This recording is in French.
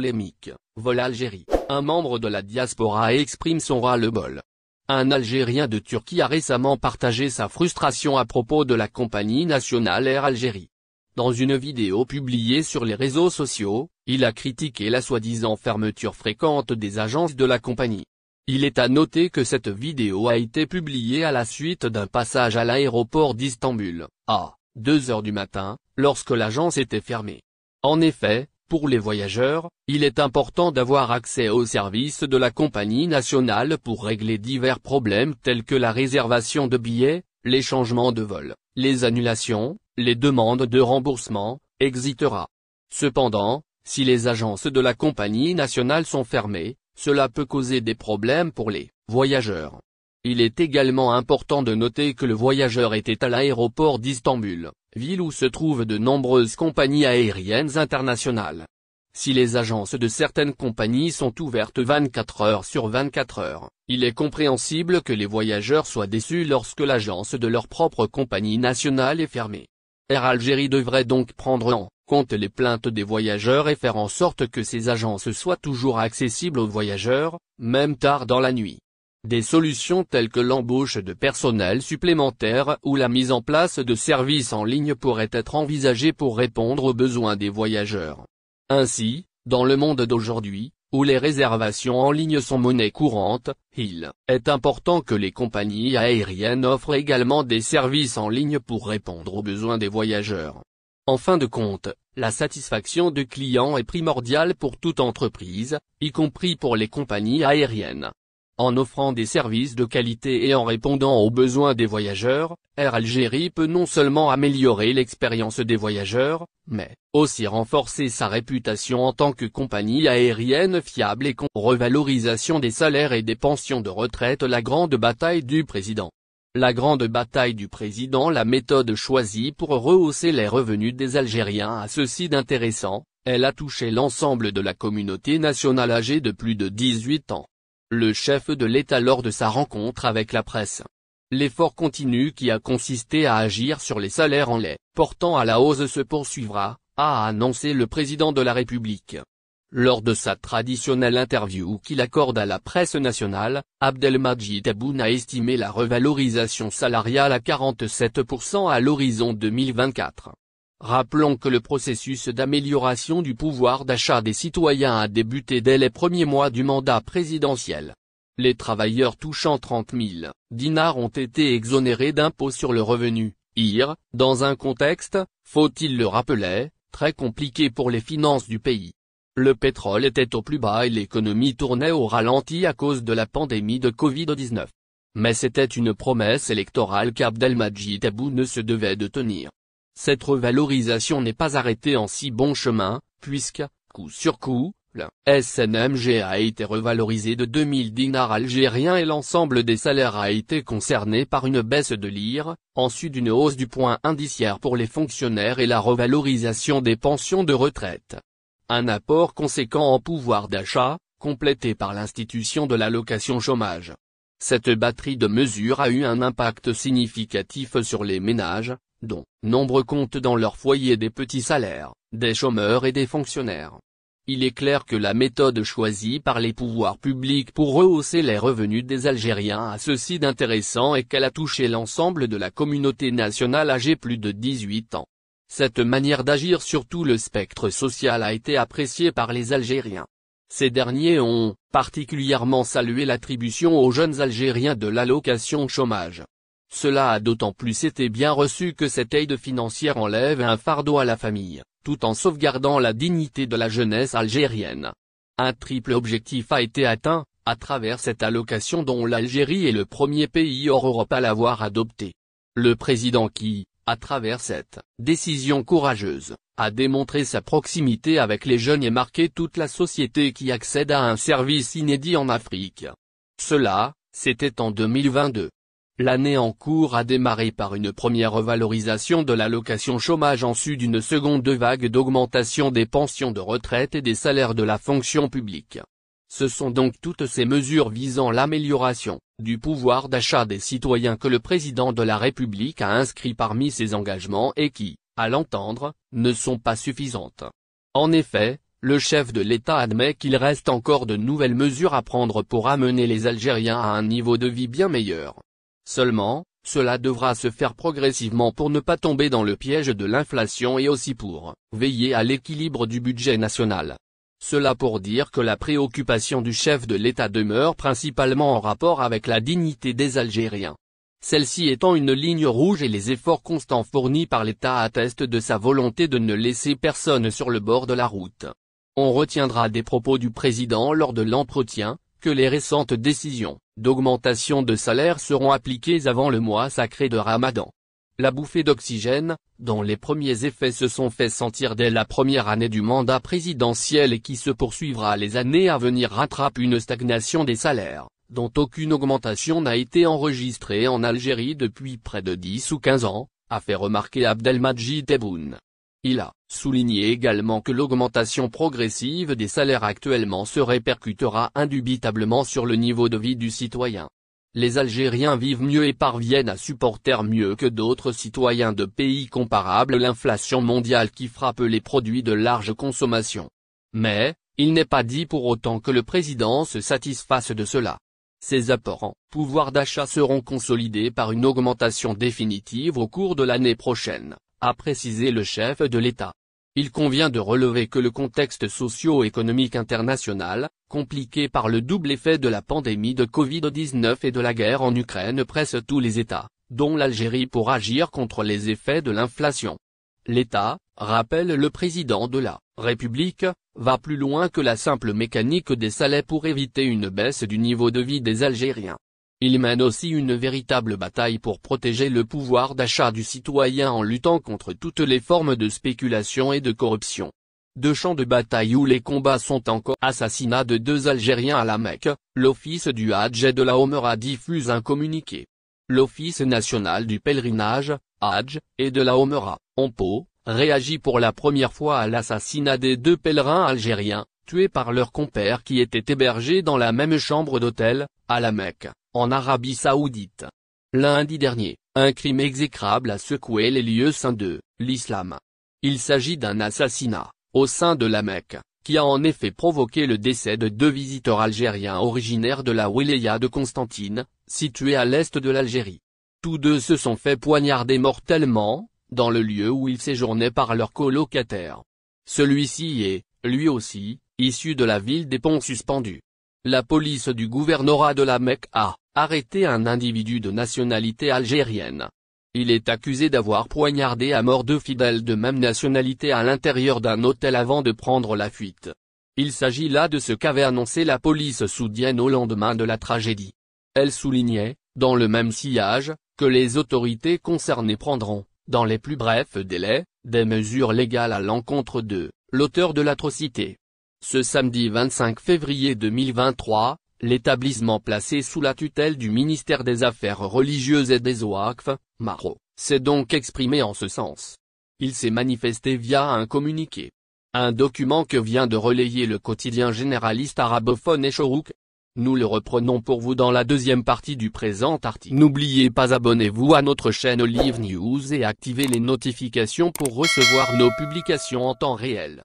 polémique, vol Algérie, un membre de la diaspora exprime son ras-le-bol. Un Algérien de Turquie a récemment partagé sa frustration à propos de la compagnie nationale Air Algérie. Dans une vidéo publiée sur les réseaux sociaux, il a critiqué la soi-disant fermeture fréquente des agences de la compagnie. Il est à noter que cette vidéo a été publiée à la suite d'un passage à l'aéroport d'Istanbul, à 2 h du matin, lorsque l'agence était fermée. En effet, pour les voyageurs, il est important d'avoir accès aux services de la compagnie nationale pour régler divers problèmes tels que la réservation de billets, les changements de vol, les annulations, les demandes de remboursement, etc. Cependant, si les agences de la compagnie nationale sont fermées, cela peut causer des problèmes pour les voyageurs. Il est également important de noter que le voyageur était à l'aéroport d'Istanbul, ville où se trouvent de nombreuses compagnies aériennes internationales. Si les agences de certaines compagnies sont ouvertes 24 heures sur 24 heures, il est compréhensible que les voyageurs soient déçus lorsque l'agence de leur propre compagnie nationale est fermée. Air Algérie devrait donc prendre en compte les plaintes des voyageurs et faire en sorte que ces agences soient toujours accessibles aux voyageurs, même tard dans la nuit. Des solutions telles que l'embauche de personnel supplémentaire ou la mise en place de services en ligne pourraient être envisagées pour répondre aux besoins des voyageurs. Ainsi, dans le monde d'aujourd'hui, où les réservations en ligne sont monnaie courante, il est important que les compagnies aériennes offrent également des services en ligne pour répondre aux besoins des voyageurs. En fin de compte, la satisfaction du client est primordiale pour toute entreprise, y compris pour les compagnies aériennes. En offrant des services de qualité et en répondant aux besoins des voyageurs, Air Algérie peut non seulement améliorer l'expérience des voyageurs, mais aussi renforcer sa réputation en tant que compagnie aérienne fiable et con revalorisation des salaires et des pensions de retraite La grande bataille du président La grande bataille du président La méthode choisie pour rehausser les revenus des Algériens a ceci d'intéressant, elle a touché l'ensemble de la communauté nationale âgée de plus de 18 ans le chef de l'État lors de sa rencontre avec la presse. L'effort continu qui a consisté à agir sur les salaires en lait, portant à la hausse se poursuivra, a annoncé le président de la République. Lors de sa traditionnelle interview qu'il accorde à la presse nationale, Abdelmajid Aboun a estimé la revalorisation salariale à 47% à l'horizon 2024. Rappelons que le processus d'amélioration du pouvoir d'achat des citoyens a débuté dès les premiers mois du mandat présidentiel. Les travailleurs touchant 30 000 dinars ont été exonérés d'impôts sur le revenu, IR, dans un contexte, faut-il le rappeler, très compliqué pour les finances du pays. Le pétrole était au plus bas et l'économie tournait au ralenti à cause de la pandémie de Covid-19. Mais c'était une promesse électorale qu'Abdelmajid Abou ne se devait de tenir cette revalorisation n'est pas arrêtée en si bon chemin, puisque, coup sur coup, le SNMG a été revalorisé de 2000 dinars algériens et l'ensemble des salaires a été concerné par une baisse de l'IR, ensuite d'une hausse du point indiciaire pour les fonctionnaires et la revalorisation des pensions de retraite. Un apport conséquent en pouvoir d'achat, complété par l'institution de l'allocation chômage. Cette batterie de mesures a eu un impact significatif sur les ménages, dont nombre comptent dans leur foyer des petits salaires, des chômeurs et des fonctionnaires. Il est clair que la méthode choisie par les pouvoirs publics pour rehausser les revenus des Algériens a ceci d'intéressant et qu'elle a touché l'ensemble de la communauté nationale âgée plus de 18 ans. Cette manière d'agir sur tout le spectre social a été appréciée par les Algériens. Ces derniers ont particulièrement salué l'attribution aux jeunes Algériens de l'allocation chômage. Cela a d'autant plus été bien reçu que cette aide financière enlève un fardeau à la famille, tout en sauvegardant la dignité de la jeunesse algérienne. Un triple objectif a été atteint, à travers cette allocation dont l'Algérie est le premier pays hors Europe à l'avoir adopté. Le président qui, à travers cette décision courageuse, a démontré sa proximité avec les jeunes et marqué toute la société qui accède à un service inédit en Afrique. Cela, c'était en 2022. L'année en cours a démarré par une première revalorisation de l'allocation chômage en d'une seconde vague d'augmentation des pensions de retraite et des salaires de la fonction publique. Ce sont donc toutes ces mesures visant l'amélioration, du pouvoir d'achat des citoyens que le président de la République a inscrit parmi ses engagements et qui, à l'entendre, ne sont pas suffisantes. En effet, le chef de l'État admet qu'il reste encore de nouvelles mesures à prendre pour amener les Algériens à un niveau de vie bien meilleur. Seulement, cela devra se faire progressivement pour ne pas tomber dans le piège de l'inflation et aussi pour veiller à l'équilibre du budget national. Cela pour dire que la préoccupation du chef de l'État demeure principalement en rapport avec la dignité des Algériens. Celle-ci étant une ligne rouge et les efforts constants fournis par l'État attestent de sa volonté de ne laisser personne sur le bord de la route. On retiendra des propos du président lors de l'entretien, que les récentes décisions d'augmentation de salaire seront appliquées avant le mois sacré de Ramadan. La bouffée d'oxygène, dont les premiers effets se sont fait sentir dès la première année du mandat présidentiel et qui se poursuivra les années à venir rattrape une stagnation des salaires, dont aucune augmentation n'a été enregistrée en Algérie depuis près de 10 ou 15 ans, a fait remarquer Abdelmajid Tebboune, il a souligné également que l'augmentation progressive des salaires actuellement se répercutera indubitablement sur le niveau de vie du citoyen. Les Algériens vivent mieux et parviennent à supporter mieux que d'autres citoyens de pays comparables l'inflation mondiale qui frappe les produits de large consommation. Mais, il n'est pas dit pour autant que le président se satisfasse de cela. Ses apports en pouvoir d'achat seront consolidés par une augmentation définitive au cours de l'année prochaine, a précisé le chef de l'État. Il convient de relever que le contexte socio-économique international, compliqué par le double effet de la pandémie de Covid-19 et de la guerre en Ukraine presse tous les États, dont l'Algérie pour agir contre les effets de l'inflation. L'État, rappelle le président de la République, va plus loin que la simple mécanique des salaires pour éviter une baisse du niveau de vie des Algériens. Il mène aussi une véritable bataille pour protéger le pouvoir d'achat du citoyen en luttant contre toutes les formes de spéculation et de corruption. Deux champs de bataille où les combats sont encore assassinat de deux Algériens à la Mecque, l'Office du Hadj et de la Homera diffuse un communiqué. L'Office national du pèlerinage, Hadj, et de la Homera, Ompo, réagit pour la première fois à l'assassinat des deux pèlerins algériens, tués par leurs compères qui étaient hébergés dans la même chambre d'hôtel, à la Mecque en Arabie Saoudite. Lundi dernier, un crime exécrable a secoué les lieux saints de l'islam. Il s'agit d'un assassinat, au sein de la Mecque, qui a en effet provoqué le décès de deux visiteurs algériens originaires de la wilaya de Constantine, située à l'est de l'Algérie. Tous deux se sont fait poignarder mortellement, dans le lieu où ils séjournaient par leur colocataire. Celui-ci est, lui aussi, issu de la ville des ponts suspendus. La police du gouvernorat de la Mecque a, arrêté un individu de nationalité algérienne. Il est accusé d'avoir poignardé à mort deux fidèles de même nationalité à l'intérieur d'un hôtel avant de prendre la fuite. Il s'agit là de ce qu'avait annoncé la police soudienne au lendemain de la tragédie. Elle soulignait, dans le même sillage, que les autorités concernées prendront, dans les plus brefs délais, des mesures légales à l'encontre de l'auteur de l'atrocité. Ce samedi 25 février 2023, L'établissement placé sous la tutelle du ministère des Affaires religieuses et des OACF, Maro, s'est donc exprimé en ce sens. Il s'est manifesté via un communiqué. Un document que vient de relayer le quotidien généraliste arabophone Echorouk. Nous le reprenons pour vous dans la deuxième partie du présent article. N'oubliez pas abonnez-vous à notre chaîne Live News et activez les notifications pour recevoir nos publications en temps réel.